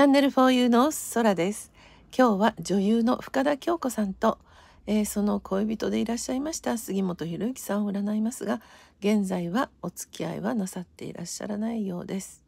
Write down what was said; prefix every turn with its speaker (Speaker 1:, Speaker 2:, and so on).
Speaker 1: チャンネル 4U の空です今日は女優の深田恭子さんと、えー、その恋人でいらっしゃいました杉本裕之さんを占いますが現在はお付き合いはなさっていらっしゃらないようです